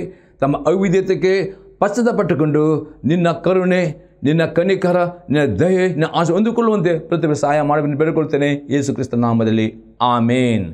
A: ತಮ್ಮ ಅವಿಧ್ಯತೆಗೆ ಪಶ್ಚಾತ್ತಪಟ್ಟುಕೊಂಡು ನಿನ್ನ ಕರುಣೆ ನಿನ್ನ ಕನಿಕರ ನಿನ್ನ ದಯೆ ನಿನ್ನ ಆಸೆ ಹೊಂದಿಕೊಳ್ಳುವಂತೆ ಪ್ರತಿಯೊಬ್ಬರು ಸಹಾಯ ಮಾಡಬೇಕು ಬೇಡಿಕೊಳ್ತೇನೆ ಯೇಸು ಕ್ರಿಸ್ತ ನಾಮದಲ್ಲಿ ಆಮೇನ್